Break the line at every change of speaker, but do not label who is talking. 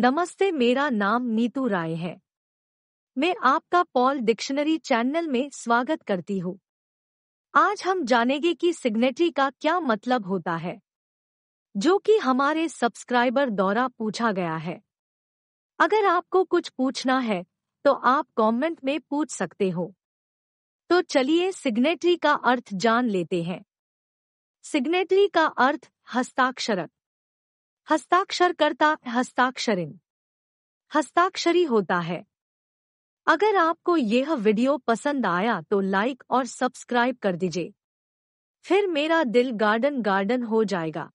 नमस्ते मेरा नाम नीतू राय है मैं आपका पॉल डिक्शनरी चैनल में स्वागत करती हूँ आज हम जानेंगे कि सिग्नेटरी का क्या मतलब होता है जो कि हमारे सब्सक्राइबर द्वारा पूछा गया है अगर आपको कुछ पूछना है तो आप कमेंट में पूछ सकते हो तो चलिए सिग्नेटरी का अर्थ जान लेते हैं सिग्नेटरी का अर्थ हस्ताक्षरक हस्ताक्षरकर्ता हस्ताक्षरिन हस्ताक्षरी होता है अगर आपको यह वीडियो पसंद आया तो लाइक और सब्सक्राइब कर दीजिए फिर मेरा दिल गार्डन गार्डन हो जाएगा